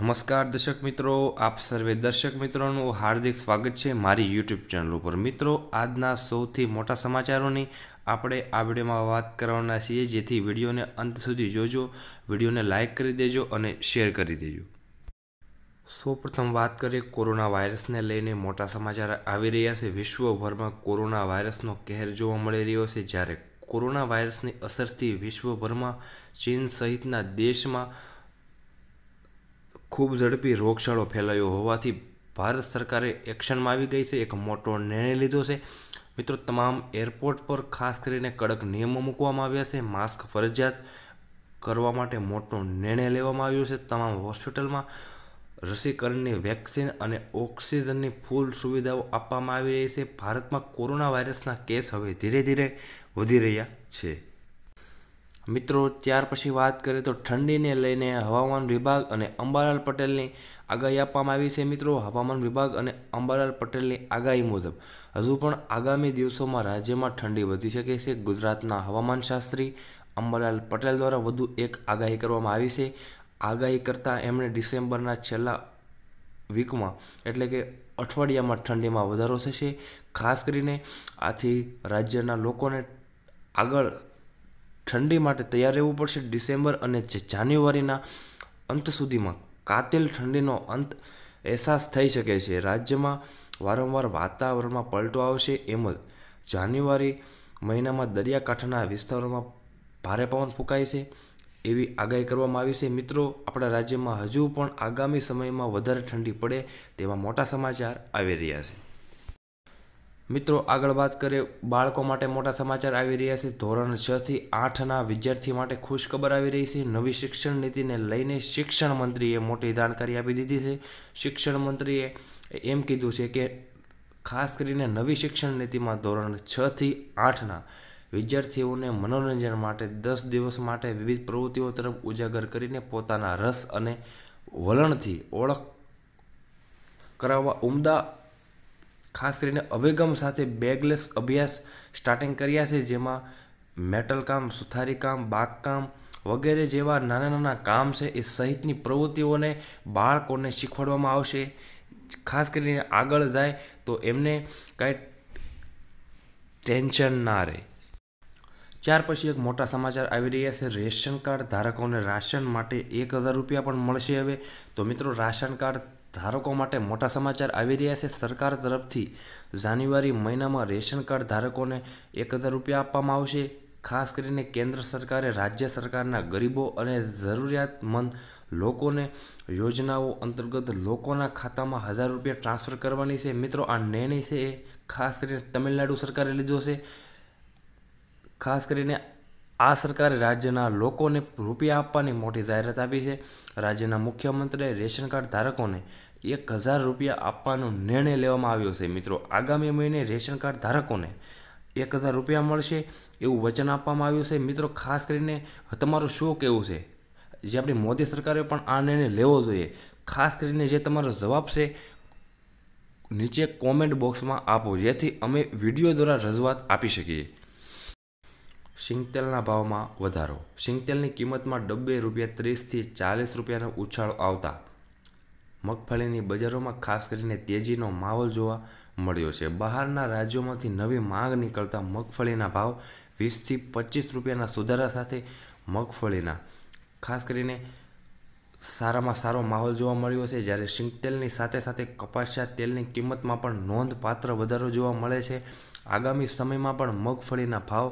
નમસ્કાર દર્શક મિત્રો આપ સર્વે દર્શક મિત્રોનું હાર્દિક સ્વાગત છે મારી યુટ્યુબ ચેનલ ઉપર મિત્રો આજના સૌથી મોટા સમાચારોની આપણે આ વિડીયોમાં વાત કરવાના છીએ જેથી વિડીયોને અંત સુધી જોજો વિડીયોને લાઇક કરી દેજો અને શેર કરી દેજો સૌપ્રથમ વાત કરીએ કોરોના વાયરસને લઈને મોટા સમાચાર આવી રહ્યા છે વિશ્વભરમાં કોરોના વાયરસનો કહેર જોવા મળી રહ્યો છે જ્યારે કોરોના વાયરસની અસરથી વિશ્વભરમાં ચીન સહિતના દેશમાં ખૂબ ઝડપી રોગચાળો ફેલાયો હોવાથી ભારત સરકારે એક્શનમાં આવી ગઈ છે એક મોટો નિર્ણય લીધો છે મિત્રો તમામ એરપોર્ટ પર ખાસ કરીને કડક નિયમો મૂકવામાં આવ્યા છે માસ્ક ફરજિયાત કરવા માટે મોટો નિર્ણય લેવામાં આવ્યો છે તમામ હોસ્પિટલમાં રસીકરણની વેક્સિન અને ઓક્સિજનની ફૂલ સુવિધાઓ આપવામાં આવી રહી છે ભારતમાં કોરોના વાયરસના કેસ હવે ધીરે ધીરે વધી રહ્યા છે મિત્રો ત્યાર પછી વાત કરીએ તો ઠંડીને લઈને હવામાન વિભાગ અને અંબાલાલ પટેલની આગાહી આપવામાં આવી છે મિત્રો હવામાન વિભાગ અને અંબાલાલ પટેલની આગાહી મુજબ હજુ પણ આગામી દિવસોમાં રાજ્યમાં ઠંડી વધી શકે છે ગુજરાતના હવામાનશાસ્ત્રી અંબાલાલ પટેલ દ્વારા વધુ એક આગાહી કરવામાં આવી છે આગાહી કરતાં એમણે ડિસેમ્બરના છેલ્લા વીકમાં એટલે કે અઠવાડિયામાં ઠંડીમાં વધારો થશે ખાસ કરીને આથી રાજ્યના લોકોને આગળ ઠંડી માટે તૈયાર રહેવું પડશે ડિસેમ્બર અને જાન્યુઆરીના અંત સુધીમાં કાતિલ ઠંડીનો અંત અહેસાસ થઈ શકે છે રાજ્યમાં વારંવાર વાતાવરણમાં પલટો આવશે એમ જ જાન્યુઆરી મહિનામાં દરિયાકાંઠાના વિસ્તારોમાં ભારે પવન ફૂંકાય છે એવી આગાહી કરવામાં આવી છે મિત્રો આપણા રાજ્યમાં હજુ પણ આગામી સમયમાં વધારે ઠંડી પડે તેવા મોટા સમાચાર આવી રહ્યા છે મિત્રો આગળ વાત કરીએ બાળકો માટે મોટા સમાચાર આવી રહ્યા છે ધોરણ છ થી આઠના વિદ્યાર્થી માટે ખુશખબર આવી રહી છે નવી શિક્ષણ નીતિને લઈને શિક્ષણ મંત્રીએ મોટી જાણકારી આપી દીધી છે શિક્ષણ મંત્રીએ એમ કીધું છે કે ખાસ કરીને નવી શિક્ષણ નીતિમાં ધોરણ છ થી આઠના વિદ્યાર્થીઓને મનોરંજન માટે દસ દિવસ માટે વિવિધ પ્રવૃત્તિઓ તરફ ઉજાગર કરીને પોતાના રસ અને વલણથી ઓળખ કરાવવા ઉમદા ખાસ કરીને અભિગમ સાથે બેગલેસ અભ્યાસ સ્ટાર્ટિંગ કર્યા છે જેમાં મેટલકામ કામ બાગકામ વગેરે જેવા નાના નાના કામ છે એ સહિતની પ્રવૃત્તિઓને બાળકોને શીખવાડવામાં આવશે ખાસ કરીને આગળ જાય તો એમને કાંઈ ટેન્શન ના રહે ત્યાર પછી એક મોટા સમાચાર આવી રહ્યા છે રેશન કાર્ડ ધારકોને રાશન માટે એક હજાર રૂપિયા પણ મળશે હવે તો મિત્રો રાશન કાર્ડ ધારકો માટે મોટા સમાચાર આવી રહ્યા છે સરકાર તરફથી જાન્યુઆરી મહિનામાં રેશન કાર્ડ ધારકોને એક હજાર રૂપિયા આપવામાં આવશે ખાસ કરીને કેન્દ્ર સરકારે રાજ્ય સરકારના ગરીબો અને જરૂરિયાતમંદ લોકોને યોજનાઓ અંતર્ગત લોકોના ખાતામાં હજાર રૂપિયા ટ્રાન્સફર કરવાની છે મિત્રો આ નિર્ણય છે એ ખાસ કરીને તમિલનાડુ સરકારે લીધો છે ખાસ કરીને આ સરકારે રાજ્યના લોકોને રૂપિયા આપવાની મોટી જાહેરાત આપી છે રાજ્યના મુખ્યમંત્રીએ રેશન કાર્ડ ધારકોને એક હજાર રૂપિયા આપવાનો નિર્ણય લેવામાં આવ્યો છે મિત્રો આગામી મહિને રેશન કાર્ડ ધારકોને એક હજાર રૂપિયા મળશે એવું વચન આપવામાં આવ્યું છે મિત્રો ખાસ કરીને તમારું શું કહેવું છે જે આપણી મોદી સરકારે પણ આ નિર્ણય લેવો જોઈએ ખાસ કરીને જે તમારો જવાબ છે નીચે કોમેન્ટ બોક્સમાં આપો જેથી અમે વિડીયો દ્વારા રજૂઆત આપી શકીએ સિંગતેલના ભાવમાં વધારો સિંગતેલની કિંમતમાં ડબ્બે રૂપિયા ત્રીસથી ચાલીસ રૂપિયાનો ઉછાળો આવતા મગફળીની બજારોમાં ખાસ કરીને તેજીનો માહોલ જોવા મળ્યો છે બહારના રાજ્યોમાંથી નવી માંગ નીકળતા મગફળીના ભાવ વીસથી પચીસ રૂપિયાના સુધારા સાથે મગફળીના ખાસ કરીને સારામાં સારો માહોલ જોવા મળ્યો છે જ્યારે સિંગતેલની સાથે સાથે કપાસિયા તેલની કિંમતમાં પણ નોંધપાત્ર વધારો જોવા મળે છે આગામી સમયમાં પણ મગફળીના ભાવ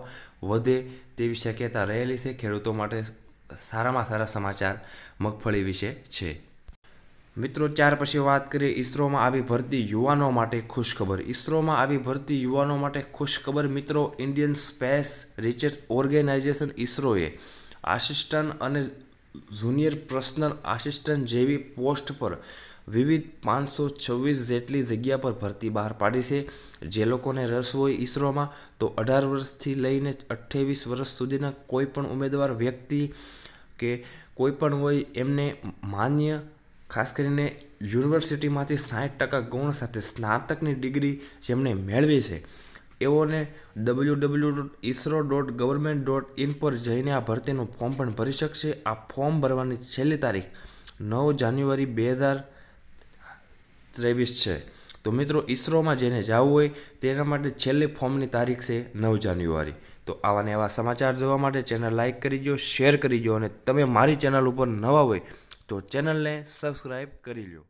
વધે તેવી શક્યતા રહેલી છે ખેડૂતો માટે સારામાં સારા સમાચાર મગફળી વિશે છે મિત્રો ચાર પછી વાત કરીએ ઇસરોમાં આવી ભરતી યુવાનો માટે ખુશખબર ઇસરોમાં આવી ભરતી યુવાનો માટે ખુશખબર મિત્રો ઇન્ડિયન સ્પેસ રિસર્ચ ઓર્ગેનાઇઝેશન ઇસરોએ આસિસ્ટન્ટ અને જુનિયર પર્સનલ આસિસ્ટન્ટ જેવી પોસ્ટ પર વિવિધ પાંચસો છવ્વીસ જેટલી જગ્યા પર ભરતી બહાર પાડી છે જે લોકોને રસ હોય ઈસરોમાં તો અઢાર વર્ષથી લઈને અઠ્ઠાવીસ વર્ષ સુધીના કોઈપણ ઉમેદવાર વ્યક્તિ કે કોઈ પણ હોય એમને માન્ય ખાસ કરીને યુનિવર્સિટીમાંથી સાઠ ટકા ગુણ સાથે સ્નાતકની ડિગ્રી જેમણે મેળવી છે એઓને W W dot ISRO dot government dot in પર જઈને આ ભરતીનું ફોર્મ પણ ભરી શકશે આ ફોર્મ ભરવાની છેલ્લી તારીખ નવ જાન્યુઆરી બે હજાર ત્રેવીસ છે તો મિત્રો ઇસરોમાં જેને જવું હોય તેના માટે છેલ્લી ફોર્મની તારીખ છે નવ જાન્યુઆરી તો આવાને એવા સમાચાર જોવા માટે ચેનલ લાઇક કરી દો શેર કરી દો અને તમે મારી ચેનલ ઉપર નવા હોય તો ચેનલને સબસ્ક્રાઈબ કરી લો